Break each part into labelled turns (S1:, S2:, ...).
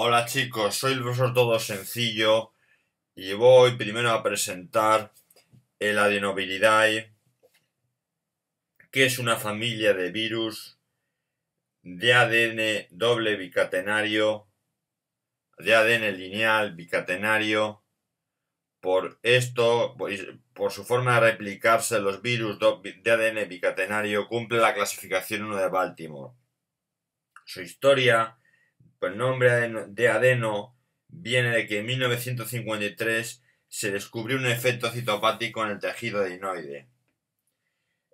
S1: Hola chicos, soy el profesor Todo Sencillo y voy primero a presentar el Adenoviridae, que es una familia de virus de ADN doble bicatenario, de ADN lineal bicatenario. Por esto, por su forma de replicarse, los virus de ADN bicatenario cumple la clasificación 1 de Baltimore. Su historia el nombre de adeno viene de que en 1953 se descubrió un efecto citopático en el tejido adenoide.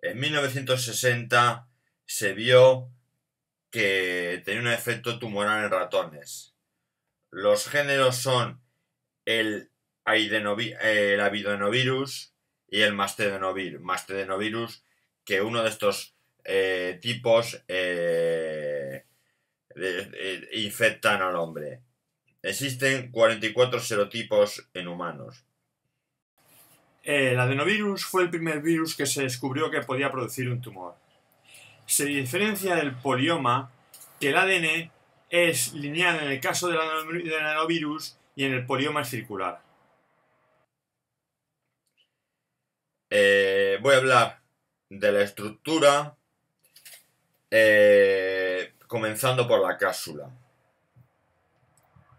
S1: En 1960 se vio que tenía un efecto tumoral en ratones. Los géneros son el, el abidenovirus y el mastedenovirus, que uno de estos eh, tipos eh, infectan al hombre. Existen 44 serotipos en humanos. Eh, el adenovirus fue el primer virus que se descubrió que podía producir un tumor. Se diferencia del polioma que el ADN es lineal en el caso del adenovirus y en el polioma es circular. Eh, voy a hablar de la estructura. Eh, comenzando por la cápsula.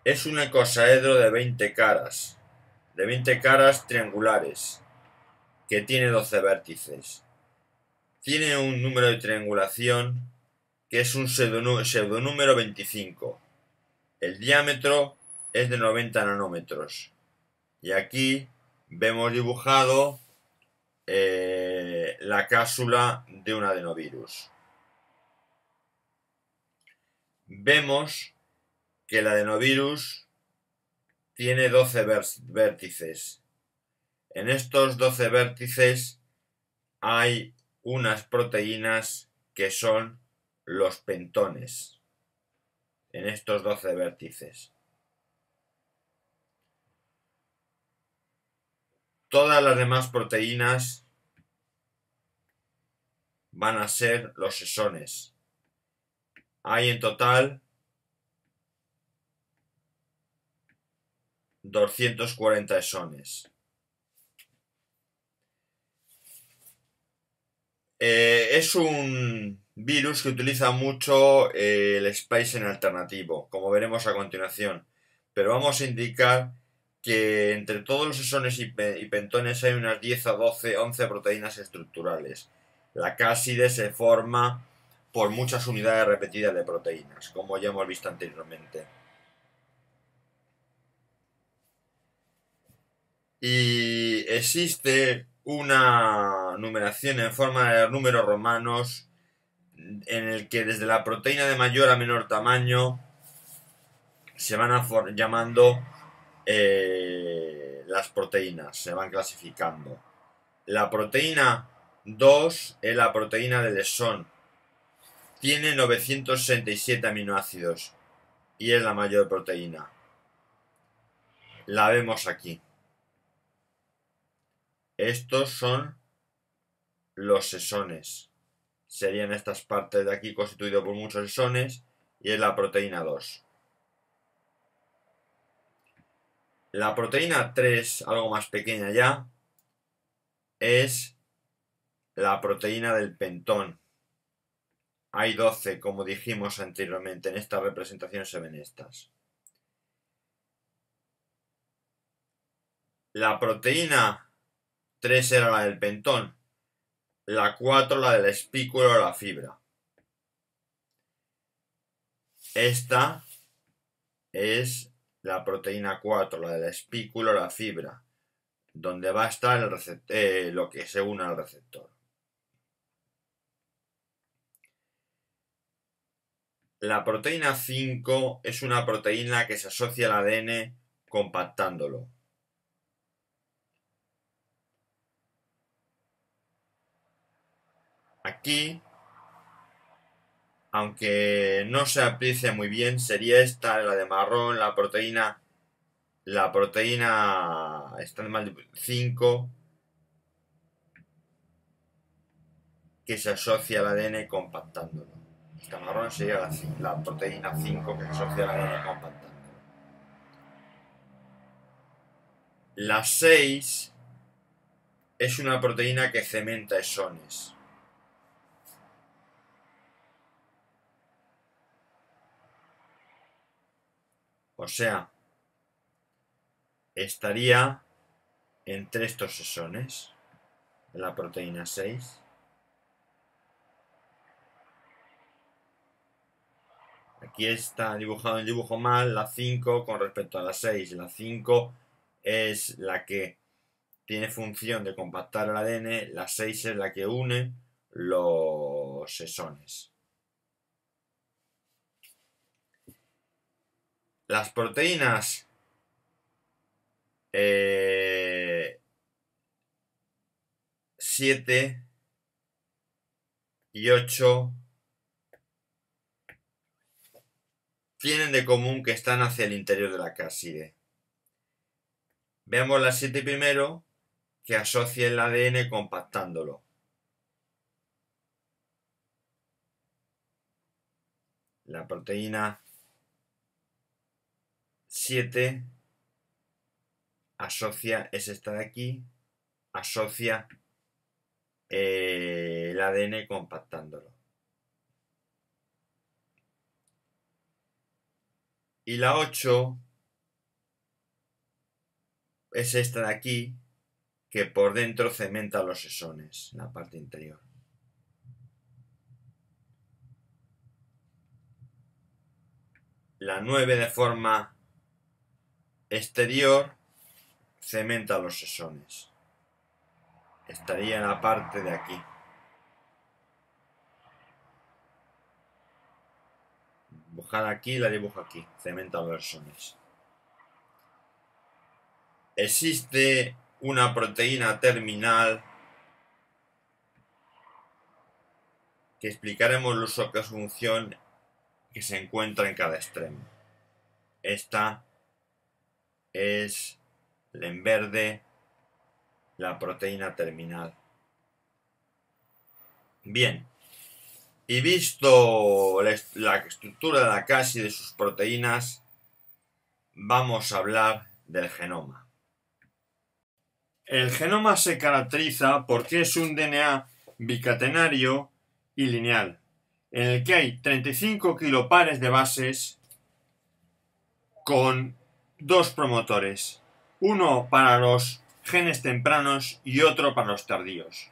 S1: Es un ecosaedro de 20 caras, de 20 caras triangulares, que tiene 12 vértices. Tiene un número de triangulación que es un pseudonúmero 25. El diámetro es de 90 nanómetros. Y aquí vemos dibujado eh, la cápsula de un adenovirus vemos que el adenovirus tiene 12 vértices. En estos 12 vértices hay unas proteínas que son los pentones. En estos 12 vértices. Todas las demás proteínas van a ser los sesones. Hay en total 240 esones. Eh, es un virus que utiliza mucho eh, el el en alternativo, como veremos a continuación. Pero vamos a indicar que entre todos los esones y, pentones hay unas 10 a 12, 11 proteínas estructurales. La cáside se forma por muchas unidades repetidas de proteínas, como ya hemos visto anteriormente. Y existe una numeración en forma de números romanos en el que desde la proteína de mayor a menor tamaño se van llamando eh, las proteínas, se van clasificando. La proteína 2 es la proteína de exón tiene 967 aminoácidos y es la mayor proteína. La vemos aquí. Estos son los sesones. Serían estas partes de aquí constituidas por muchos sesones y es la proteína 2. La proteína 3, algo más pequeña ya, es la proteína del pentón. Hay 12, como dijimos anteriormente, en esta representación se ven estas. La proteína 3 era la del pentón, la 4 la del espículo o la fibra. Esta es la proteína 4, la del espículo o la fibra, donde va a estar eh, lo que se une al receptor. La proteína 5 es una proteína que se asocia al ADN compactándolo. Aquí, aunque no se aprecia muy bien, sería esta, la de marrón, la proteína, la proteína 5, que se asocia al ADN compactándolo camarón sería la, proteína 5 que se asocia a la grasa compacta. La 6 es una proteína que cementa esones. O sea, estaría entre estos esones, la proteína 6. aquí está dibujado el dibujo mal la 5 con respecto a la 6. La 5 es la que tiene función de compactar el ADN, la 6 es la que une los sesones. Las proteínas 7 eh, y 8 tienen de común que están hacia el interior de la cápside. Veamos la 7 primero que asocia el ADN compactándolo. La proteína 7 asocia, es esta de aquí, asocia eh, el ADN compactándolo. Y la 8 es esta de aquí, que por dentro cementa los sesones, en la parte interior. La 9 de forma exterior cementa los sesones. Estaría en la parte de aquí. aquí, la dibujo aquí. Cemento versiones. Existe una proteína terminal que explicaremos los uso función que se encuentra en cada extremo. Esta es en verde la proteína terminal. Bien, y visto la, estructura de la casa y de sus proteínas, vamos a hablar del genoma. El genoma se caracteriza porque es un DNA bicatenario y lineal, en el que hay 35 kilopares de bases con dos promotores, uno para los genes tempranos y otro para los tardíos.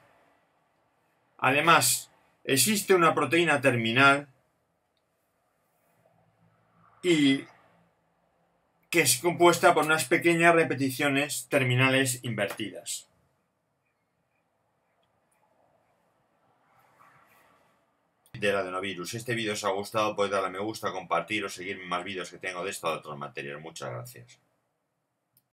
S1: Además, Existe una proteína terminal y que es compuesta por unas pequeñas repeticiones terminales invertidas. del adenovirus. Este vídeo os ha gustado, podéis darle a me gusta, compartir o seguir más vídeos que tengo de esto o de otras materias. Muchas gracias.